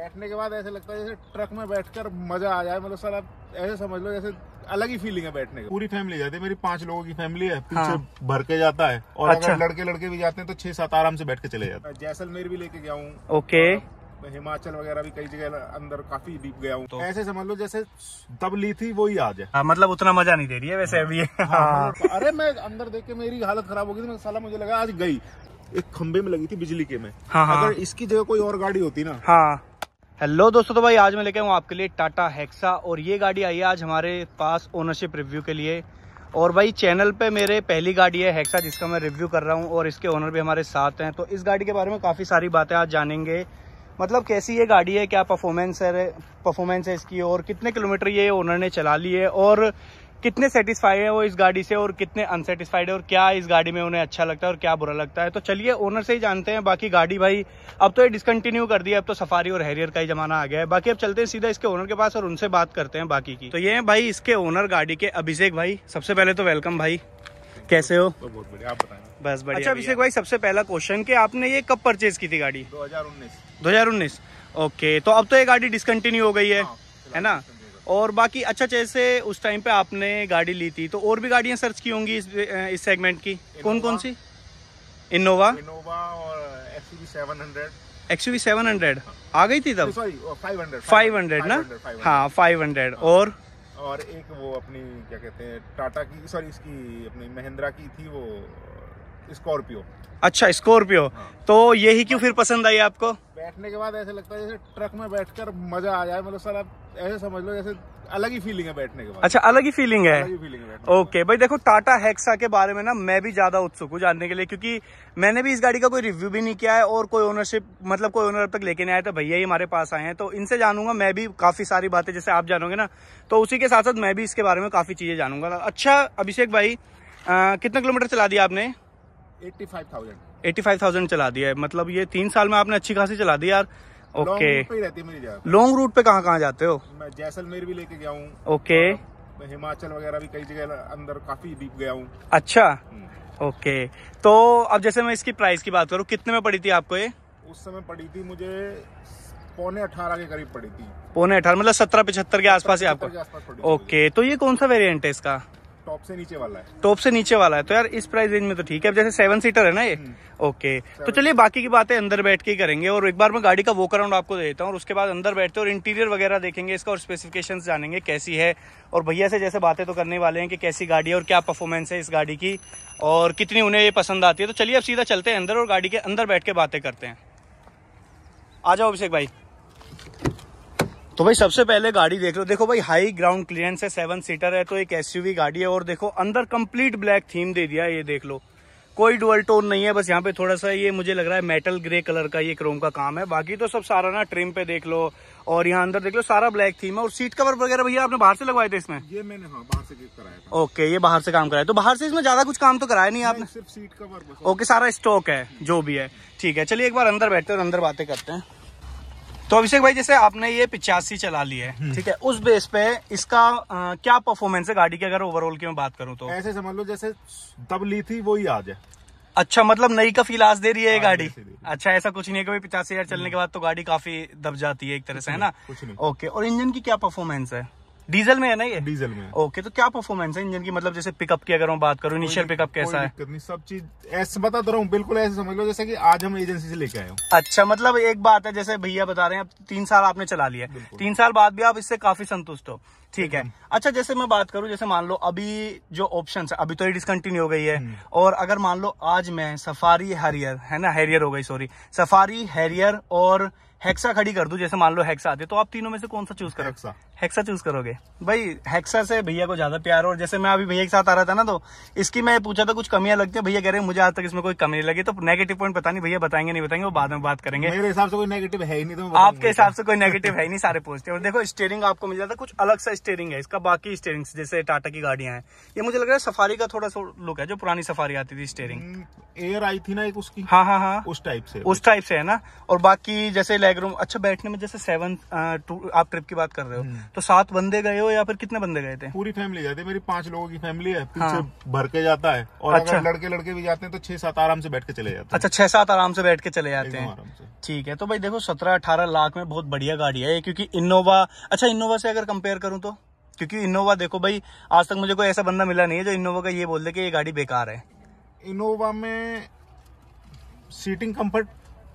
बैठने के बाद ऐसे लगता है जैसे ट्रक में बैठकर मजा आ जाए मतलब सर आप ऐसे समझ लो जैसे अलग ही फीलिंग है बैठने की पूरी फैमिली जाती है मेरी पांच लोगों की फैमिली है पीछे हाँ। भर के जाता है और अच्छा। अगर लड़के लड़के भी जाते हैं तो छह सात आराम से बैठ के चले जाते हैं जैसलमेर भी लेके गया हूँ ओके हिमाचल वगैरह भी कई जगह अंदर काफी डीप गया हूँ तो ऐसे समझ लो जैसे दब ली थी वो ही आज है हाँ, मतलब उतना मजा नहीं दे रही है वैसे हाँ। अभी हाँ, मतलब अरे मैं अंदर देख के मेरी हालत खराब हो गई थी मतलब सला मुझे लगा आज गई एक खंबे में लगी थी बिजली के में हाँ, हाँ। अगर इसकी जगह कोई और गाड़ी होती ना हाँ हेलो दोस्तों तो भाई आज मैं लेके आऊँ आपके लिए टाटा हेक्सा और ये गाड़ी आई है आज हमारे पास ओनरशिप रिव्यू के लिए और भाई चैनल पे मेरे पहली गाड़ी है हेक्सा जिसका मैं रिव्यू कर रहा हूँ और इसके ओनर भी हमारे साथ हैं तो इस गाड़ी के बारे में काफ़ी सारी बातें आज जानेंगे मतलब कैसी ये गाड़ी है क्या परफॉर्मेंस है परफॉर्मेंस है इसकी और कितने किलोमीटर ये ओनर ने चला ली है और कितने सेटिस्फाई है वो इस गाड़ी से और कितने अनसेटिस्फाइड है और क्या इस गाड़ी में उन्हें अच्छा लगता है और क्या बुरा लगता है तो चलिए ओनर से ही जानते हैं बाकी गाड़ी भाई अब तो ये डिसकंटिन्यू कर दिया अब तो सफारी और हैरियर का ही जमाना आ गया है बाकी अब चलते हैं सीधा इसके ओनर के पास और उनसे बात करते हैं बाकी की तो ये है भाई इसके ओनर गाड़ी के अभिषेक भाई सबसे पहले तो वेलकम भाई कैसे हो तो बहुत बढ़िया आप बस बढ़िया अच्छा अभिषेक भाई सबसे पहला क्वेश्चन की आपने ये कब परचेज की थी गाड़ी दो हजार ओके तो अब तो ये गाड़ी डिसकंटिन्यू हो गई है हाँ, है ना और बाकी अच्छा जैसे उस टाइम पे आपने गाड़ी ली थी तो और भी गाड़ियाँ सर्च की होंगी इस इस सेगमेंट की कौन कौन सी इनोवा इनोवा और XV seven hundred XV seven hundred आ गई थी तब फाइव फाइव हंड्रेड ना हाँ फाइव हंड्रेड और और एक वो अपनी क्या कहते हैं टाटा की सॉरी इसकी अपनी महिंद्रा की थी वो स्कॉर्पियो अच्छा स्कॉर्पियो हाँ। तो यही क्यों फिर पसंद आई आपको बैठने के बाद ऐसे लगता है जैसे ट्रक में बैठकर मजा आ जाए मतलब सर आप ऐसे समझ लो जैसे अलग ही फीलिंग है बैठने के बाद अच्छा अलग ही फीलिंग है, ओके भाई देखो टाटा हेक्सा के बारे में ना मैं भी ज्यादा उत्सुक हूँ जानने के लिए क्योंकि मैंने भी इस गाड़ी का कोई रिव्यू भी नहीं किया है और कोई ओनरशिप मतलब कोई ओनर अब तक लेके नहीं आया था भैया ही हमारे पास आए हैं तो इनसे जानूंगा मैं भी काफी सारी बातें जैसे आप जानोगे ना तो उसी के साथ साथ मैं भी इसके बारे में काफी चीजें जानूंगा अच्छा अभिषेक भाई कितना किलोमीटर चला दिया आपने एट्टी फाइव थाउजेंड चला दिया है मतलब ये तीन साल में आपने अच्छी खासी चला दी यार ओके लॉन्ग रूट पे कहाँ कहाँ जाते हो मैं जैसलमेर भी लेके गया हूँ ओके हिमाचल वगैरह भी कई जगह अंदर काफी डीप गया हूँ अच्छा ओके हम्म। तो अब जैसे मैं इसकी प्राइस की बात करूँ कितने में पड़ी थी आपको ये उस समय पड़ी थी मुझे पौने अठारह के करीब पड़ी थी पौने अठारह मतलब सत्रह पिछहत्तर के आसपास ही आपको ओके तो ये कौन सा वेरिएंट है इसका टॉप से नीचे वाला है टॉप से नीचे वाला है तो यार इस प्राइस रेंज में तो ठीक है जैसे सेवन सीटर है ना ये ओके हम्म। तो चलिए बाकी की बातें अंदर बैठ के करेंगे और एक बार मैं गाड़ी का वो कराउंड आपको दे देता हूँ और उसके बाद अंदर बैठते और इंटीरियर वगैरह देखेंगे इसका और स्पेसिफिकेशन जानेंगे कैसी है और भैया से जैसे बातें तो करने वाले हैं कि कैसी गाड़ी है और क्या परफॉर्मेंस है इस गाड़ी की और कितनी उन्हें ये पसंद आती है तो चलिए अब सीधा चलते हैं अंदर और गाड़ी के अंदर बैठ के बातें करते हैं आ जाओ अभिषेक भाई तो भाई सबसे पहले गाड़ी देख लो देखो भाई हाई ग्राउंड क्लियरेंस है सेवन सीटर है तो एक एसयूवी गाड़ी है और देखो अंदर कंप्लीट ब्लैक थीम दे दिया ये देख लो कोई डुअल टोन नहीं है बस यहाँ पे थोड़ा सा ये मुझे लग रहा है मेटल ग्रे कलर का ये क्रोम का काम है बाकी तो सब सारा ना ट्रिम पे देख लो और यहाँ अंदर देख लो सारा ब्लैक थीम है और सीट कवर वगैरह भैया आपने बाहर से लगवाए थे इसमें ये मैंने हाँ, बाहर से कराया था ओके ये बाहर से काम कराया तो बाहर से इसमें ज्यादा कुछ काम तो कराया नहीं आपने सिर्फ सीट कवर ओके सारा स्टॉक है जो भी है ठीक है चलिए एक बार अंदर बैठते हैं और अंदर बातें करते हैं तो अभिषेक भाई जैसे आपने ये पिचासी चला ली है हम्म। ठीक है उस बेस पे इसका आ, क्या परफॉर्मेंस है गाड़ी की अगर ओवरऑल की मैं बात करूँ तो ऐसे समझ लो जैसे दब ली थी वही आज है अच्छा मतलब नई का फिलास दे रही है ये गाड़ी अच्छा ऐसा कुछ नहीं है कभी पिचासी हजार चलने के बाद तो गाड़ी काफी दब जाती है एक तरह से है ना ओके और इंजन की क्या परफॉर्मेंस है डीजल में है ना ये डीजल में ओके तो क्या परफॉर्मेंस है इंजन की मतलब जैसे पिकअप की अगर मैं बात करूँ इनिशियल पिकअप कैसा है सब चीज ऐसे बता दे तो रहा हूँ बिल्कुल ऐसे समझ लो जैसे की आज हम एजेंसी से लेके आए अच्छा मतलब एक बात है जैसे भैया बता रहे हैं तीन साल आपने चला लिया तीन साल बाद भी आप इससे काफी संतुष्ट हो ठीक है अच्छा जैसे मैं बात करूं जैसे मान लो अभी जो ऑप्शन है अभी तो ये डिसकंटिन्यू हो गई है हम्म। और अगर मान लो आज मैं सफारी हैरियर है ना हैरियर हो गई सॉरी सफारी हैरियर और हेक्सा खड़ी कर दू जैसे मान लो हेक्सा आती है तो आप तीनों में से कौन सा चूज करो हेक्सा हेक्सा चूज करोगे भाई हेक्सा से भैया को ज्यादा प्यार और जैसे मैं अभी भैया के साथ आ रहा था ना तो इसकी मैं पूछा था कुछ कमियां लगती है भैया कह रहे हैं मुझे आज तक इसमें कोई कमी नहीं लगी तो नेगेटिव पॉइंट पता नहीं भैया बताएंगे नहीं बताएंगे वो बाद में बात करेंगे मेरे हिसाब से कोई नेगेटिव है ही नहीं तो आपके हिसाब से कोई नेगेटिव है नहीं सारे पॉजिटिव और देखो स्टेयरिंग आपको मिल जाता है कुछ अलग सा स्टेयरिंग है इसका बाकी स्टेयरिंग जैसे टाटा की गाड़ियां हैं ये मुझे लग रहा है सफारी का थोड़ा सा लुक है जो पुरानी सफारी आती थी स्टेयरिंग एयर hmm, आई थी ना एक उसकी हाँ हाँ हाँ उस टाइप से उस टाइप से है ना और बाकी जैसे लेग रूम अच्छा बैठने में जैसे सेवन टू आप ट्रिप की बात कर रहे हो हम्म। तो सात बंदे गए हो या फिर कितने बंदे गए थे पूरी फैमिली गए थे मेरी पांच लोगों की फैमिली है पीछे हाँ। भर के जाता है और अच्छा लड़के लड़के भी जाते हैं तो छह सात आराम से बैठ के चले जाते हैं अच्छा छह सात आराम से बैठ के चले जाते हैं ठीक है तो भाई देखो सत्रह अठारह लाख में बहुत बढ़िया गाड़ी है क्योंकि इनोवा अच्छा इनोवा से अगर कंपेयर करूँ तो क्योंकि इनोवा देखो भाई आज तक मुझे कोई ऐसा बंदा मिला नहीं है जो इनोवा का ये बोल दे कि ये गाड़ी बेकार है इनोवा में सीटिंग कंफर्ट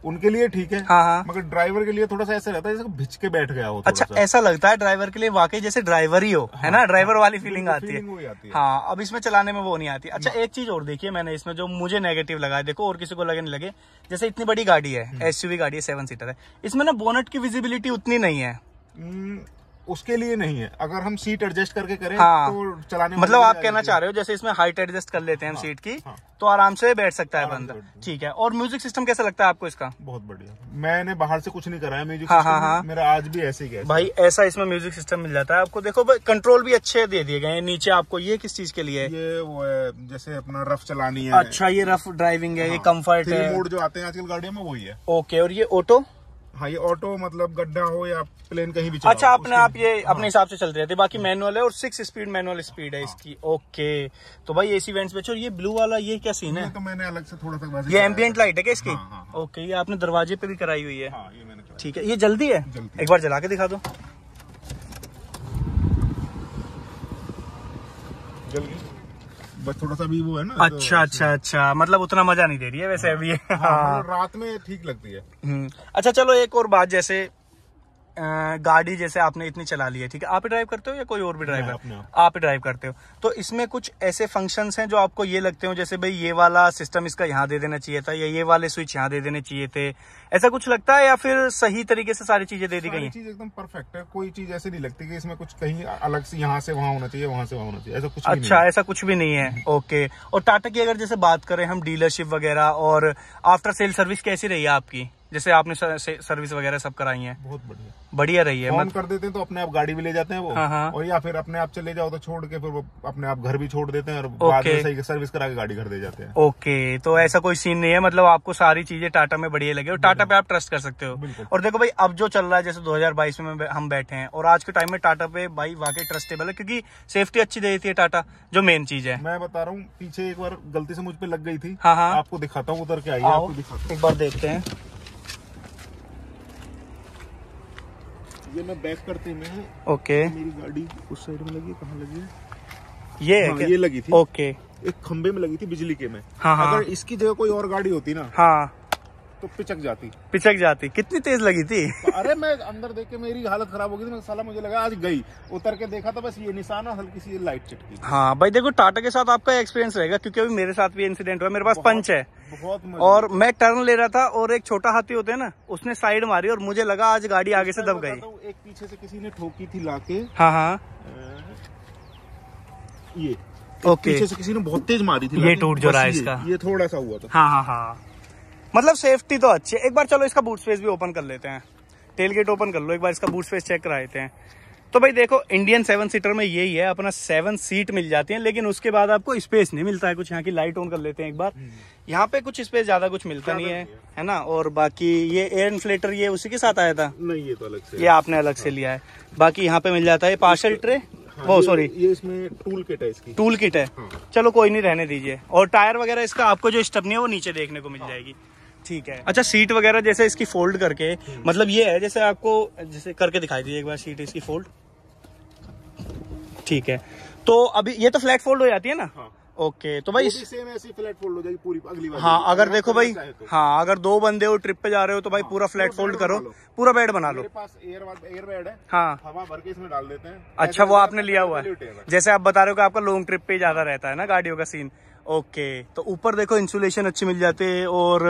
उनके लिए ठीक है हाँ हाँ मगर ड्राइवर के लिए थोड़ा सा ऐसा रहता है जैसे भिच के बैठ गया हो अच्छा ऐसा लगता है ड्राइवर के लिए वाकई जैसे ड्राइवर ही हो हाँ, है ना हाँ, ड्राइवर हाँ, वाली फीलिंग आती है हाँ अब इसमें चलाने में वो नहीं आती अच्छा एक चीज और देखिए मैंने इसमें जो मुझे नेगेटिव लगा देखो और किसी को लगे नहीं लगे जैसे इतनी बड़ी गाड़ी है एस हम्म। गाड़ी है सेवन सीटर है इसमें ना बोनट की विजिबिलिटी उतनी नहीं है हम्म, उसके लिए नहीं है अगर हम सीट एडजस्ट करके करें हाँ, तो चलाने मतलब आप कहना चाह रहे हो जैसे इसमें हाइट एडजस्ट कर लेते हैं हम सीट हाँ, की हाँ, तो आराम से बैठ सकता है बंदा ठीक है और म्यूजिक सिस्टम कैसा लगता है आपको इसका बहुत बढ़िया मैंने बाहर से कुछ नहीं कराया म्यूजिक हाँ, हाँ, हाँ, मेरा आज भी ऐसे ही भाई ऐसा इसमें म्यूजिक सिस्टम मिल जाता है आपको देखो कंट्रोल भी अच्छे दे दिए गए नीचे आपको ये किस चीज के लिए ये वो है जैसे अपना रफ चलानी है अच्छा ये रफ ड्राइविंग है ये कम्फर्ट हाँ। है आजकल गाड़ियों में वही है ओके और ये ऑटो हाँ ये ऑटो मतलब गड्ढा हो या प्लेन कहीं भी अच्छा अपने आप ये हाँ। अपने हिसाब से चलते रहते बाकी हाँ। मैनुअल है और सिक्स स्पीड मैनुअल स्पीड है हाँ। इसकी ओके तो भाई एसी वेंट्स बेचो ये ब्लू वाला ये क्या सीन है तो मैंने अलग से थोड़ा सा ये एम्बियंट लाइट है क्या इसकी हाँ, हाँ, हाँ। ओके ये आपने दरवाजे पे भी कराई हुई है ठीक है ये जल्दी है एक बार जला के दिखा दो जल्दी बस थोड़ा सा भी वो है ना अच्छा तो अच्छा अच्छा, अच्छा मतलब उतना मजा नहीं दे रही है वैसे हाँ, अभी हाँ, मतलब हाँ, रात में ठीक लगती है हम्म। अच्छा चलो एक और बात जैसे गाड़ी जैसे आपने इतनी चला ली है ठीक है आप ही ड्राइव करते हो या कोई और भी ड्राइवर आप ही ड्राइव करते हो तो इसमें कुछ ऐसे फंक्शंस हैं जो आपको ये लगते हो जैसे भाई ये वाला सिस्टम इसका यहाँ दे देना चाहिए था या ये वाले स्विच यहाँ दे देने चाहिए थे ऐसा कुछ लगता है या फिर सही तरीके से सारी चीजें दे दी गई चीज एकदम परफेक्ट है कोई चीज ऐसी नहीं लगती कि इसमें कुछ कहीं अलग से यहाँ से वहाँ होना चाहिए वहाँ से वहाँ होना चाहिए ऐसा कुछ अच्छा ऐसा कुछ भी नहीं है ओके और टाटा की अगर जैसे बात करें हम डीलरशिप वगैरह और आफ्टर सेल सर्विस कैसी रही है आपकी जैसे आपने सर्विस वगैरह सब कराई है बहुत बढ़िया बढ़िया रही है फोन मत... मतलब- कर देते हैं तो अपने आप गाड़ी भी ले जाते हैं वो हाँ हाँ। और या फिर अपने आप चले जाओ तो छोड़ के फिर वो अपने आप घर भी छोड़ देते हैं और बाद में सही सर्विस करा के गाड़ी घर दे जाते हैं ओके तो ऐसा कोई सीन नहीं है मतलब आपको सारी चीजें टाटा में बढ़िया लगे और टाटा पे आप ट्रस्ट कर सकते हो और देखो भाई अब जो चल रहा है जैसे दो में हम बैठे हैं और आज के टाइम में टाटा पे भाई वाकई ट्रस्टेबल है क्योंकि सेफ्टी अच्छी दे देती है टाटा जो मेन चीज है मैं बता रहा हूँ पीछे एक बार गलती से मुझ पर लग गई थी हाँ, हाँ। आपको दिखाता हूँ उधर के आई आपको दिखाता एक बार देखते हैं ये मैं बैक करते में ओके मेरी गाड़ी उस साइड में लगी कहाँ लगी है ये हाँ, ये लगी थी ओके एक खंबे में लगी थी बिजली के में हाँ, हाँ, अगर हाँ। इसकी जगह कोई और गाड़ी होती ना हाँ तो पिचक जाती पिचक जाती कितनी तेज लगी थी अरे मैं अंदर देख के मेरी हालत खराब हो गई थी साला मुझे लगा आज गई उतर के देखा था तो बस ये निशान और हल्की सी लाइट चटकी हाँ भाई देखो टाटा के साथ आपका एक्सपीरियंस रहेगा क्योंकि अभी मेरे साथ भी इंसिडेंट हुआ मेरे पास पंच है और मैं टर्न ले रहा था और एक छोटा हाथी होता है ना उसने साइड मारी और मुझे लगा आज गाड़ी आगे से दब गई एक पीछे से किसी ने ठोकी थी लाके हाँ हाँ ये ओके पीछे से किसी ने बहुत तेज मारी थी ये टूट जो रहा है इसका ये थोड़ा सा हुआ था हाँ हाँ हाँ मतलब सेफ्टी तो अच्छी है एक बार चलो इसका बूट स्पेस भी ओपन कर लेते हैं टेल गेट ओपन कर लो एक बार इसका बूट स्पेस चेक कराते हैं तो भाई देखो इंडियन सेवन सीटर में यही है अपना सेवन सीट मिल जाती है लेकिन उसके बाद आपको स्पेस नहीं मिलता है कुछ यहाँ की लाइट ऑन कर लेते हैं एक बार हम्म। यहाँ पे कुछ स्पेस ज्यादा कुछ मिलता नहीं है है ना और बाकी ये एयर इन्फ्लेटर ये उसी के साथ आया था नहीं ये तो अलग से ये आपने अलग से हाँ। लिया है बाकी यहाँ पे मिल जाता है पार्सल ट्रे वो सॉरी ये इसमें टूल किट है इसकी टूल किट है हाँ। चलो कोई नहीं रहने दीजिए और टायर वगैरह इसका आपको जो स्टपनी है वो नीचे देखने को मिल हाँ। जाएगी ठीक है अच्छा सीट वगैरह जैसे इसकी फोल्ड करके हम्म। मतलब ये है जैसे आपको जैसे करके दिखाई दी एक बार सीट इसकी फोल्ड ठीक है तो अभी ये तो फ्लैट फोल्ड हो जाती है ना ओके हाँ। तो भाई सेम ऐसी फ्लैट फोल्ड हो जाएगी पूरी अगली बार हाँ अगर देखो भाई तो। हाँ अगर दो बंदे हो ट्रिप पे जा रहे हो तो भाई हाँ, पूरा फ्लैट फोल्ड करो पूरा बेड बना लो पास एयर एयर बेड है हाँ हवा भर के इसमें डाल देते हैं अच्छा वो तो आपने लिया हुआ है जैसे आप बता रहे हो कि आपका लॉन्ग ट्रिप पे ज्यादा रहता है ना गाड़ियों का सीन ओके तो ऊपर देखो इंसुलेशन अच्छी मिल जाती है और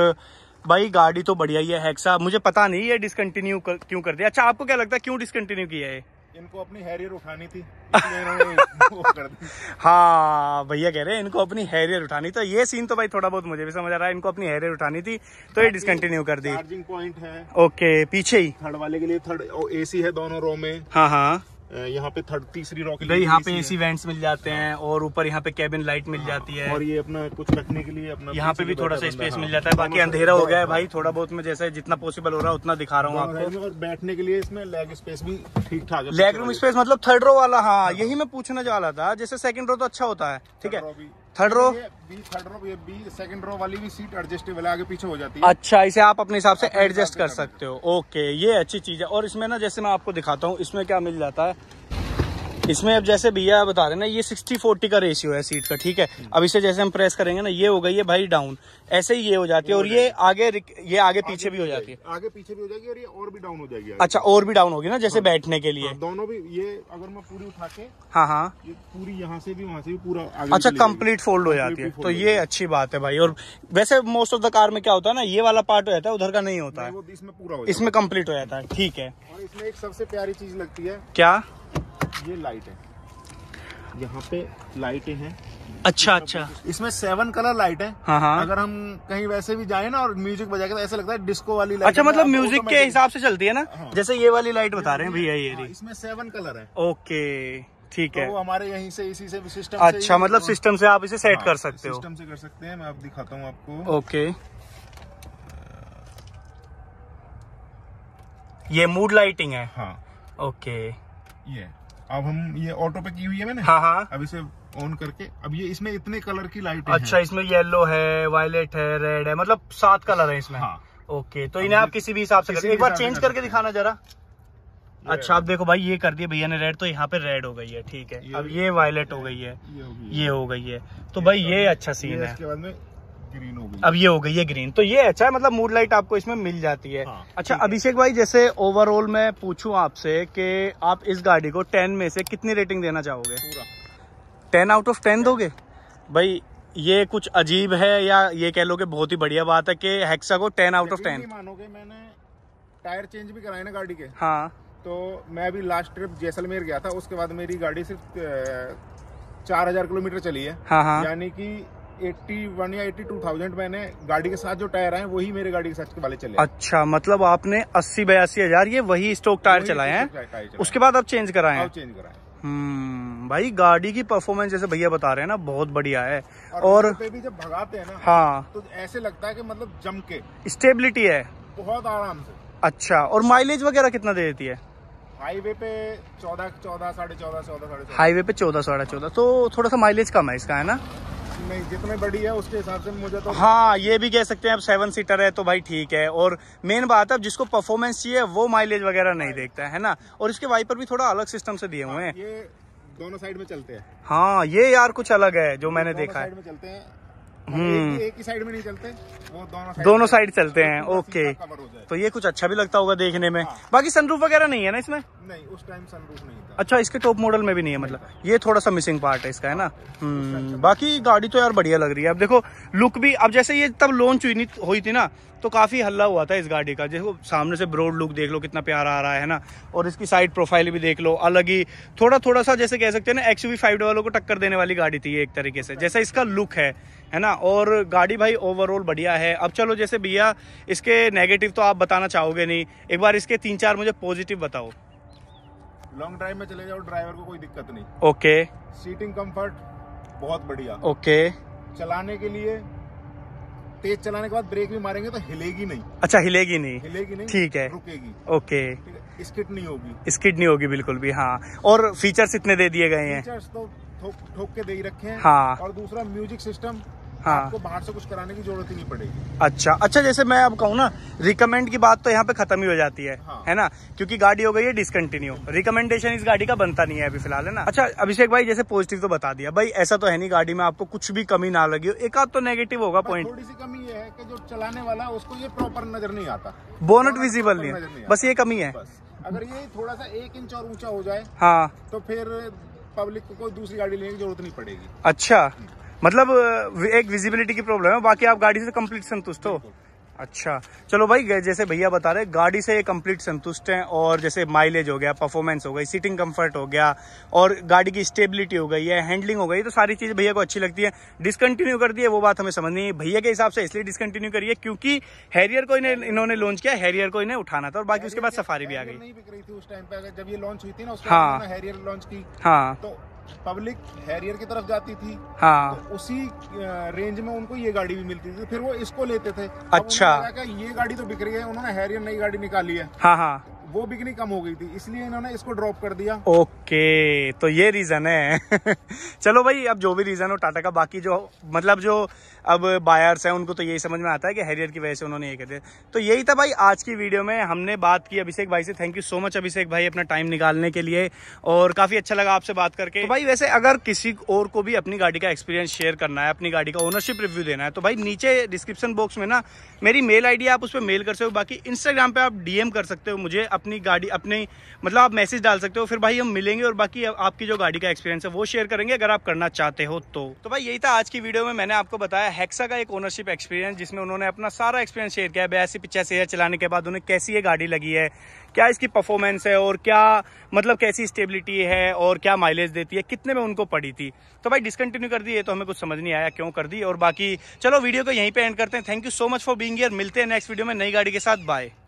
भाई गाड़ी तो बढ़िया ही है मुझे पता नहीं ये डिसकंटिन्यू क्यों कर दिया अच्छा आपको क्या लगता है क्यों डिसकंटिन्यू किया है इनको अपनी हैरियर उठानी थी हाँ भैया कह रहे हैं इनको अपनी हैरियर उठानी तो ये सीन तो भाई थोड़ा बहुत मुझे भी समझ आ रहा है इनको अपनी हैरियर उठानी थी तो ये डिसकंटिन्यू कर दी चार्जिंग पॉइंट है ओके पीछे ही थर्ड वाले के लिए थर्ड एसी है दोनों रो में हाँ हाँ यहाँ पे थर्ड तीसरी रॉकेट भाई यहाँ पे एसी वेंट्स मिल जाते हाँ। हैं और ऊपर यहाँ पे केबिन लाइट मिल हाँ। जाती है और ये अपना कुछ रखने के लिए अपना यहाँ पे भी थोड़ा सा स्पेस मिल जाता है बाकी हाँ। अंधेरा हो गया है भाई थोड़ा बहुत मैं जैसे जितना पॉसिबल हो रहा है उतना दिखा रहा हूँ आपको और बैठने के लिए इसमें लेग स्पेस भी ठीक ठाक है लेग रूम स्पेस मतलब थर्ड रो वाला हाँ यही मैं पूछना चाह रहा था जैसे सेकंड रो तो अच्छा होता है ठीक है थर्ड रो बी थर्ड रो ये बी सेकंड रो वाली भी सीट एडजस्टेबल है आगे पीछे हो जाती है अच्छा इसे आप अपने हिसाब से एडजस्ट कर सकते हो ओके ये अच्छी चीज है और इसमें ना जैसे मैं आपको दिखाता हूँ इसमें क्या मिल जाता है इसमें अब जैसे भैया बता रहे ना ये सिक्सटी फोर्टी का रेशियो है सीट का ठीक है हम्म। अब इसे जैसे हम प्रेस करेंगे ना ये हो गई है भाई डाउन ऐसे ही ये हो जाती है और ये आगे ये आगे पीछे भी हो जाती है आगे पीछे भी हो जाएगी और ये और भी डाउन हो जाएगी अच्छा और भी डाउन होगी ना जैसे हाँ। बैठने के लिए हाँ, दोनों भी ये अगर मैं पूरी उठा के हाँ हाँ पूरी यहाँ से भी वहाँ से भी पूरा अच्छा कम्प्लीट फोल्ड हो जाती है तो ये अच्छी बात है भाई और वैसे मोस्ट ऑफ द कार में क्या होता है ना ये वाला पार्ट हो जाता है उधर का नहीं होता है इसमें पूरा इसमें कम्प्लीट हो जाता है ठीक है और इसमें एक सबसे प्यारी चीज लगती है क्या ये लाइट है यहाँ पे लाइटें हैं अच्छा अच्छा इसमें सेवन कलर लाइट है हाँ हाँ। अगर हम कहीं वैसे भी जाए ना और म्यूजिक के तो ऐसे लगता है डिस्को वाली लाइट अच्छा मतलब म्यूजिक के हिसाब से चलती है ना हाँ। जैसे ये वाली लाइट बता रहे हैं भैया ये हाँ, इसमें सेवन कलर है ओके ठीक तो है हमारे यहीं से इसी से सिस्टम अच्छा मतलब सिस्टम तो- से आप इसे सेट हाँ, कर सकते हो सिस्टम से कर सकते हैं मैं आप दिखाता हूँ आपको ओके ये मूड लाइटिंग है हाँ ओके ये अब हम ये ऑटो पे की हुई है मैंने हाँ हाँ अब इसे ऑन करके अब ये इसमें इतने कलर की लाइट अच्छा इसमें येलो है वायलेट है रेड है मतलब सात कलर है इसमें हाँ ओके तो इन्हें आप किसी भी हिसाब से एक बार चेंज करके दिखाना जरा अच्छा आप देखो भाई ये कर दिया भैया ने रेड तो यहाँ पे रेड हो गई है ठीक है अब ये वायलेट हो गई है ये हो गई है तो भाई ये तो अच्छा सीन है इसके बाद में ग्रीन हो गई अब ये हो गई है ग्रीन तो ये अच्छा है मतलब मूड लाइट आपको इसमें मिल जाती है हाँ, अच्छा अभिषेक भाई जैसे ओवरऑल मैं पूछूं आपसे कि आप इस गाड़ी को टेन में से कितनी रेटिंग देना चाहोगे पूरा टेन आउट ऑफ टेन दोगे भाई ये कुछ अजीब है या ये कह लो बहुत ही बढ़िया बात है की हेक्सा को टेन आउट ऑफ टेन मानोगे मैंने टायर चेंज भी कराए ना गाड़ी के हाँ तो मैं अभी लास्ट ट्रिप जैसलमेर गया था उसके बाद मेरी गाड़ी सिर्फ चार हजार किलोमीटर चली है हाँ हाँ। यानी कि 81 या 82,000 मैंने गाड़ी के साथ जो टायर आए वही मेरे गाड़ी के साथ वाले चले अच्छा मतलब आपने अस्सी बयासी हजार ये वही स्टॉक टायर चलाए हैं उसके बाद आप चेंज कराए हैं चेंज कराए हम्म, भाई गाड़ी की परफॉर्मेंस जैसे भैया बता रहे हैं ना बहुत बढ़िया है और, और भी जब भगाते हैं ना हाँ तो ऐसे लगता है कि मतलब जम के स्टेबिलिटी है बहुत आराम से अच्छा और माइलेज वगैरह कितना दे देती है हाईवे पे चौदह चौदह साढ़े चौदह चौदह साढ़े हाईवे पे चौदह साढ़े चौदह तो थोड़ा सा माइलेज कम है इसका है ना जितने बड़ी है उसके हिसाब से मुझे तो हाँ ये भी कह सकते हैं आप सेवन सीटर है तो भाई ठीक है और मेन बात है जिसको परफॉर्मेंस चाहिए वो माइलेज वगैरह नहीं देखता है ना और इसके वाइपर भी थोड़ा अलग सिस्टम से दिए हुए हैं ये दोनों साइड में चलते हैं हाँ ये यार कुछ अलग है जो मैंने देखा है चलते हैं साइड हम्म। में नहीं चलते वो दोनों साइड दोनों चलते हैं ओके तो ये कुछ अच्छा भी लगता होगा देखने में हाँ। बाकी सनरूफ वगैरह नहीं है ना इसमें नहीं उस टाइम सनरूफ नहीं था अच्छा इसके टॉप मॉडल में भी नहीं है मतलब ये थोड़ा सा मिसिंग पार्ट है इसका है ना हाँ, अच्छा हम्म, बाकी गाड़ी तो यार बढ़िया लग रही है अब देखो लुक भी अब जैसे ये तब लॉन्च हुई हुई थी ना तो काफी हल्ला हुआ था इस गाड़ी का देखो सामने से ब्रोड लुक देख लो कितना प्यारा आ रहा है ना और इसकी साइड प्रोफाइल भी देख लो अलग ही थोड़ा थोड़ा सा जैसे कह सकते हैं ना एक्स वी फाइव वालों को टक्कर देने वाली गाड़ी थी एक तरीके से जैसा इसका लुक है है ना और गाड़ी भाई ओवरऑल बढ़िया है अब चलो जैसे भैया इसके नेगेटिव तो आप बताना चाहोगे नहीं एक बार इसके तीन चार मुझे पॉजिटिव बताओ लॉन्ग ड्राइव में चले जाओ ड्राइवर को कोई दिक्कत नहीं ओके सीटिंग कंफर्ट बहुत बढ़िया ओके चलाने के लिए तेज चलाने के बाद ब्रेक भी मारेंगे तो हिलेगी नहीं अच्छा हिलेगी नहीं हिलेगी नहीं ठीक है रुकेगी ओके स्किट नहीं होगी स्किट नहीं होगी बिल्कुल भी हाँ और फीचर्स इतने दे दिए गए हैं फीचर्स तो ठोक के दे ही रखे हैं हाँ और दूसरा म्यूजिक सिस्टम हाँ आपको बाहर से कुछ कराने की जरूरत ही नहीं पड़ेगी अच्छा अच्छा जैसे मैं अब कहूँ ना रिकमेंड की बात तो यहाँ पे खत्म ही हो जाती है हाँ। है ना क्योंकि गाड़ी हो गई है डिसकंटिन्यू रिकमेंडेशन इस गाड़ी का बनता नहीं है अभी फिलहाल है ना अच्छा अभिषेक भाई जैसे पॉजिटिव तो बता दिया भाई ऐसा तो है नहीं गाड़ी में आपको कुछ भी कमी ना लगी एक आध तो नेगेटिव होगा पॉइंट थोड़ी सी कमी ये है की जो चलाने वाला उसको ये प्रॉपर नजर नहीं आता बोनट विजिबल नहीं बस ये कमी है अगर ये थोड़ा सा एक इंच और ऊंचा हो जाए हाँ तो फिर पब्लिक को कोई दूसरी गाड़ी लेने की जरूरत नहीं पड़ेगी अच्छा हम्म। मतलब एक विजिबिलिटी की प्रॉब्लम है बाकी आप गाड़ी से कम्प्लीट संतुष्ट हो अच्छा चलो भाई जैसे भैया बता रहे गाड़ी से कंप्लीट संतुष्ट हैं और जैसे माइलेज हो गया परफॉर्मेंस हो गई सीटिंग कंफर्ट हो गया और गाड़ी की स्टेबिलिटी हो गई है हैंडलिंग हो गई तो सारी चीज़ भैया को अच्छी लगती है डिसकंटिन्यू कर दी है वो बात हमें समझ नहीं भैया के हिसाब से इसलिए डिसकंटिन्यू करिए क्योंकि हैरियर को इन्हें इन्होंने लॉन्च किया हैरियर को इन्हें उठाना था और बाकी उसके बाद सफारी भी आ गई थी जब ये लॉन्च हुई थी ना हाँ हैरियर लॉन्च की हाँ तो पब्लिक हैरियर की तरफ जाती थी हाँ तो उसी रेंज में उनको ये गाड़ी भी मिलती थी फिर वो इसको लेते थे अच्छा ये गाड़ी तो बिक रही है उन्होंने हैरियर नई गाड़ी निकाली है हाँ हाँ वो बिकनी कम हो गई थी इसलिए इन्होंने इसको ड्रॉप कर दिया ओके तो ये रीजन है चलो भाई अब जो भी रीजन हो टाटा का बाकी जो मतलब जो अब बायर्स हैं उनको तो यही समझ में आता है कि हैरियर की वजह से उन्होंने ये कर दिया तो यही था भाई आज की वीडियो में हमने बात की अभिषेक भाई से thank you so much Abhishek भाई अपना टाइम निकालने के लिए और काफी अच्छा लगा आपसे बात करके तो भाई वैसे अगर किसी और को भी अपनी गाड़ी का एक्सपीरियंस शेयर करना है अपनी गाड़ी का ओनरशिप रिव्यू देना है तो भाई नीचे डिस्क्रिप्शन बॉक्स में ना मेरी मेल आई आप उस पर मेल कर सकते हो बाकी इंस्टाग्राम पर आप डीएम कर सकते हो मुझे अपनी गाड़ी अपने मतलब आप मैसेज डाल सकते हो फिर भाई हम मिलेंगे और बाकी आपकी जो गाड़ी का एक्सपीरियंस है वो शेयर करेंगे अगर आप करना चाहते हो तो तो भाई यही था आज की वीडियो में मैंने आपको बताया हेक्सा का एक ओनरशिप एक्सपीरियंस जिसमें उन्होंने अपना सारा एक्सपीरियंस शेयर किया बयासी पिचासी हज़ार चलाने के बाद उन्हें कैसी ये गाड़ी लगी है क्या इसकी परफॉर्मेंस है और क्या मतलब कैसी स्टेबिलिटी है और क्या माइलेज देती है कितने में उनको पड़ी थी तो भाई डिसकंटिन्यू कर दी है तो हमें कुछ समझ नहीं आया क्यों कर दी और बाकी चलो वीडियो को यहीं पे एंड करते हैं thank you so much for being here मिलते हैं नेक्स्ट वीडियो में नई गाड़ी के साथ बाय